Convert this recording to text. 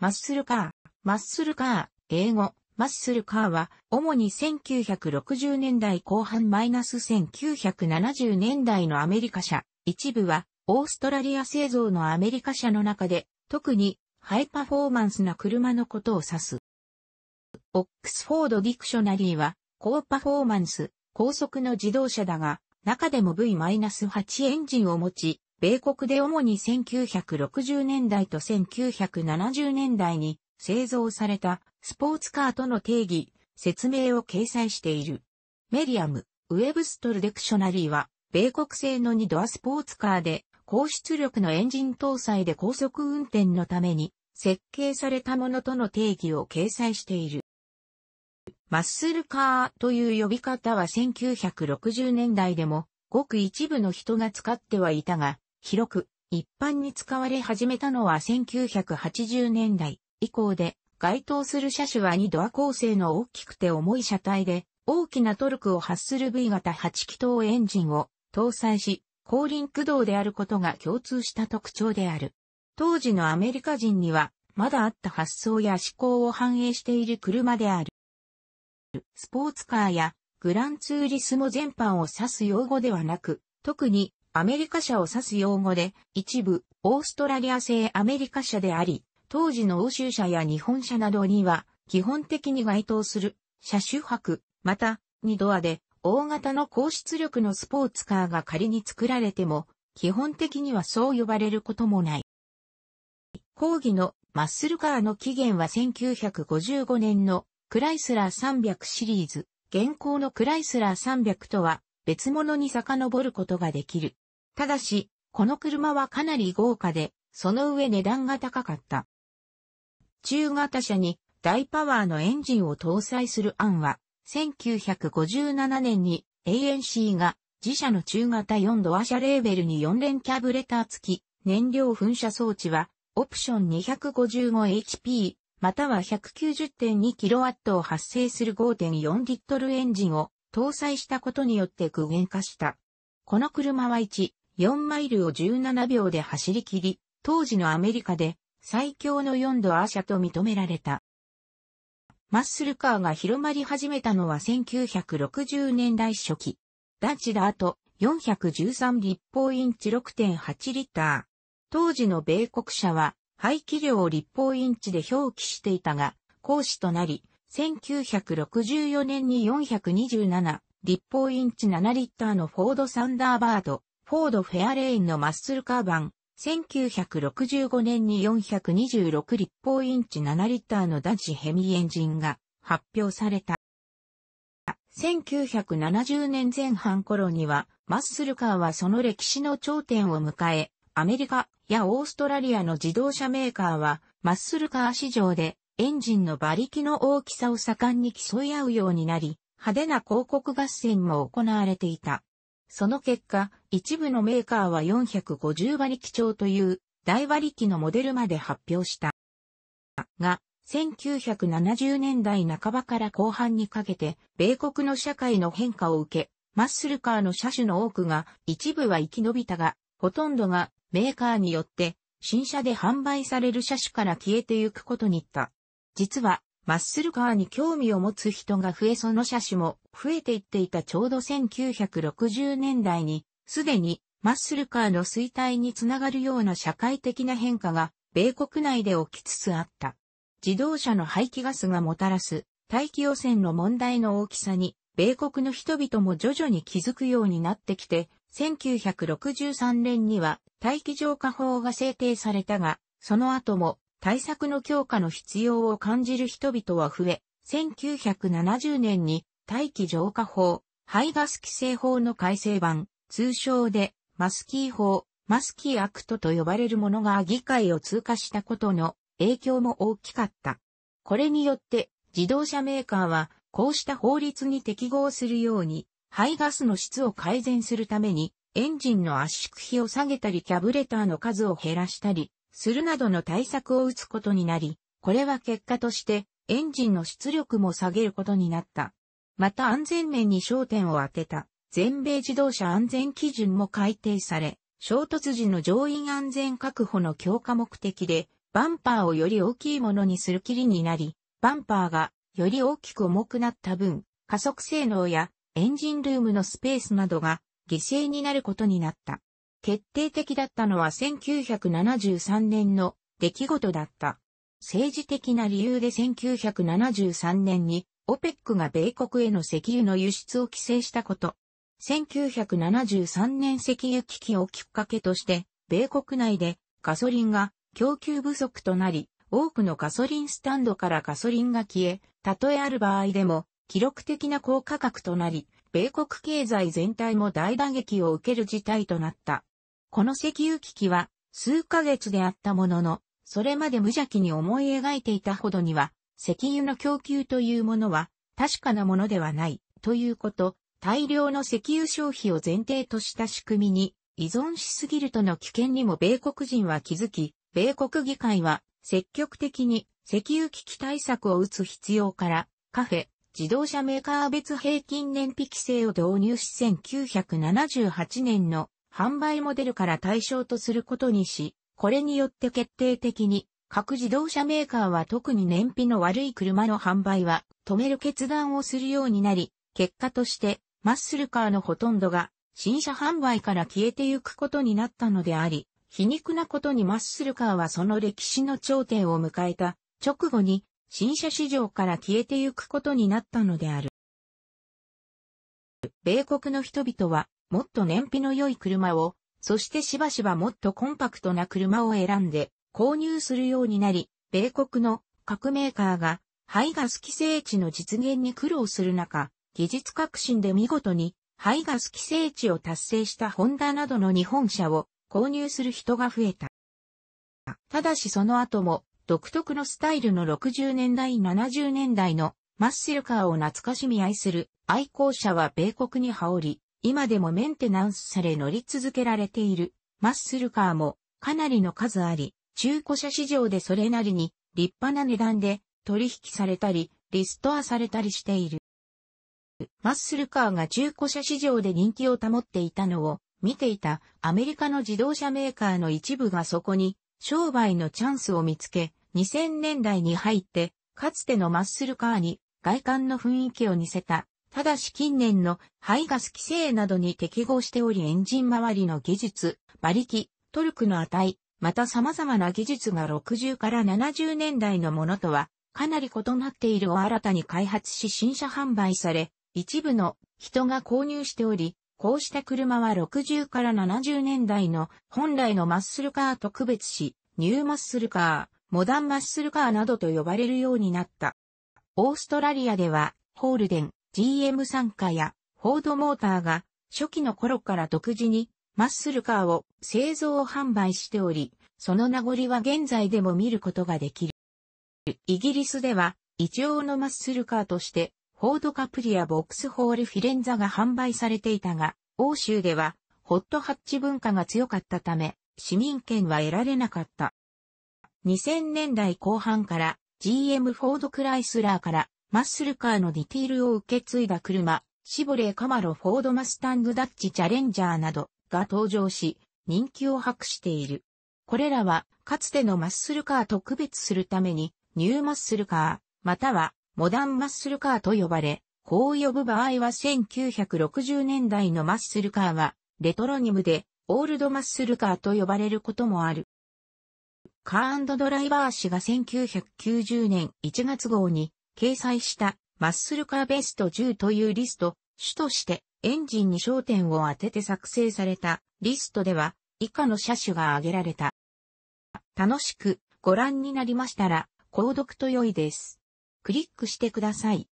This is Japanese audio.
マッスルカー。マッスルカー、英語、マッスルカーは、主に1960年代後半マイナス1970年代のアメリカ車、一部は、オーストラリア製造のアメリカ車の中で、特に、ハイパフォーマンスな車のことを指す。オックスフォード・ディクショナリーは、高パフォーマンス、高速の自動車だが、中でも V-8 エンジンを持ち、米国で主に1960年代と1970年代に製造されたスポーツカーとの定義、説明を掲載している。メリアム、ウェブストルデクショナリーは、米国製の2ドアスポーツカーで、高出力のエンジン搭載で高速運転のために、設計されたものとの定義を掲載している。マッスルカーという呼び方は1960年代でも、ごく一部の人が使ってはいたが、広く一般に使われ始めたのは1980年代以降で、該当する車種は2ドア構成の大きくて重い車体で、大きなトルクを発する V 型8気筒エンジンを搭載し、後輪駆動であることが共通した特徴である。当時のアメリカ人には、まだあった発想や思考を反映している車である。スポーツカーやグランツーリスモ全般を指す用語ではなく、特にアメリカ社を指す用語で、一部、オーストラリア製アメリカ社であり、当時の欧州社や日本社などには、基本的に該当する、車種泊、また、2ドアで、大型の高出力のスポーツカーが仮に作られても、基本的にはそう呼ばれることもない。講義のマッスルカーの起源は1955年のクライスラー300シリーズ、現行のクライスラー300とは別物に遡ることができる。ただし、この車はかなり豪華で、その上値段が高かった。中型車に大パワーのエンジンを搭載する案は、1957年に ANC が自社の中型4ドア車レーベルに4連キャブレター付き燃料噴射装置はオプション 255HP または 190.2kW を発生する5.4リットルエンジンを搭載したことによって具現化した。この車は1、4マイルを17秒で走り切り、当時のアメリカで最強の4度アーシャと認められた。マッスルカーが広まり始めたのは1960年代初期。ダッチだと413立方インチ6.8リッター。当時の米国車は排気量を立方インチで表記していたが、講師となり、1964年に427立方インチ7リッターのフォードサンダーバードフォードフェアレインのマッスルカーバン、1965年に426立方インチ7リッターのッジヘミエンジンが発表された。1970年前半頃には、マッスルカーはその歴史の頂点を迎え、アメリカやオーストラリアの自動車メーカーは、マッスルカー市場でエンジンの馬力の大きさを盛んに競い合うようになり、派手な広告合戦も行われていた。その結果、一部のメーカーは450馬力超という大馬力のモデルまで発表した。が、1970年代半ばから後半にかけて、米国の社会の変化を受け、マッスルカーの車種の多くが、一部は生き延びたが、ほとんどがメーカーによって、新車で販売される車種から消えてゆくことにった。実は、マッスルカーに興味を持つ人が増えその車種も増えていっていたちょうど1960年代に、すでにマッスルカーの衰退につながるような社会的な変化が、米国内で起きつつあった。自動車の排気ガスがもたらす大気汚染の問題の大きさに、米国の人々も徐々に気づくようになってきて、1963年には大気浄化法が制定されたが、その後も対策の強化の必要を感じる人々は増え、1970年に大気浄化法、排ガス規制法の改正版、通称でマスキー法、マスキーアクトと呼ばれるものが議会を通過したことの影響も大きかった。これによって自動車メーカーはこうした法律に適合するように排ガスの質を改善するためにエンジンの圧縮比を下げたりキャブレターの数を減らしたりするなどの対策を打つことになり、これは結果としてエンジンの出力も下げることになった。また安全面に焦点を当てた全米自動車安全基準も改定され、衝突時の乗員安全確保の強化目的で、バンパーをより大きいものにするきりになり、バンパーがより大きく重くなった分、加速性能やエンジンルームのスペースなどが犠牲になることになった。決定的だったのは1973年の出来事だった。政治的な理由で1973年に OPEC が米国への石油の輸出を規制したこと。1973年石油危機をきっかけとして、米国内でガソリンが供給不足となり、多くのガソリンスタンドからガソリンが消え、たとえある場合でも記録的な高価格となり、米国経済全体も大打撃を受ける事態となった。この石油危機は数ヶ月であったものの、それまで無邪気に思い描いていたほどには、石油の供給というものは確かなものではないということ、大量の石油消費を前提とした仕組みに依存しすぎるとの危険にも米国人は気づき、米国議会は積極的に石油危機対策を打つ必要から、カフェ、自動車メーカー別平均燃費規制を導入し1978年の販売モデルから対象とすることにし、これによって決定的に各自動車メーカーは特に燃費の悪い車の販売は止める決断をするようになり、結果としてマッスルカーのほとんどが新車販売から消えてゆくことになったのであり、皮肉なことにマッスルカーはその歴史の頂点を迎えた直後に新車市場から消えてゆくことになったのである。米国の人々はもっと燃費の良い車を、そしてしばしばもっとコンパクトな車を選んで購入するようになり、米国の各メーカーが排ガス規制値の実現に苦労する中、技術革新で見事に排ガス規制値を達成したホンダなどの日本車を購入する人が増えた。ただしその後も独特のスタイルの60年代70年代のマッスルカーを懐かしみ愛する愛好者は米国に羽織り、今でもメンテナンスされ乗り続けられているマッスルカーもかなりの数あり、中古車市場でそれなりに立派な値段で取引されたり、リストアされたりしている。マッスルカーが中古車市場で人気を保っていたのを見ていたアメリカの自動車メーカーの一部がそこに商売のチャンスを見つけ、2000年代に入って、かつてのマッスルカーに外観の雰囲気を似せたただし近年の排ガス規制などに適合しておりエンジン周りの技術、馬力、トルクの値、また様々な技術が60から70年代のものとはかなり異なっているを新たに開発し新車販売され、一部の人が購入しており、こうした車は60から70年代の本来のマッスルカーと区別し、ニューマッスルカー、モダンマッスルカーなどと呼ばれるようになった。オーストラリアでは、ホールデン、GM 参加やフォードモーターが初期の頃から独自にマッスルカーを製造販売しており、その名残は現在でも見ることができる。イギリスでは一応のマッスルカーとしてフォードカプリやボックスホールフィレンザが販売されていたが、欧州ではホットハッチ文化が強かったため、市民権は得られなかった。2000年代後半から GM フォードクライスラーからマッスルカーのディティールを受け継いだ車、シボレーカマロフォードマスタングダッチチャレンジャーなどが登場し、人気を博している。これらは、かつてのマッスルカーと区別するために、ニューマッスルカー、またはモダンマッスルカーと呼ばれ、こう呼ぶ場合は1960年代のマッスルカーは、レトロニムで、オールドマッスルカーと呼ばれることもある。カードライバー氏が1990年1月号に掲載したマッスルカーベスト10というリスト、主としてエンジンに焦点を当てて作成されたリストでは以下の車種が挙げられた。楽しくご覧になりましたら、購読と良いです。クリックしてください。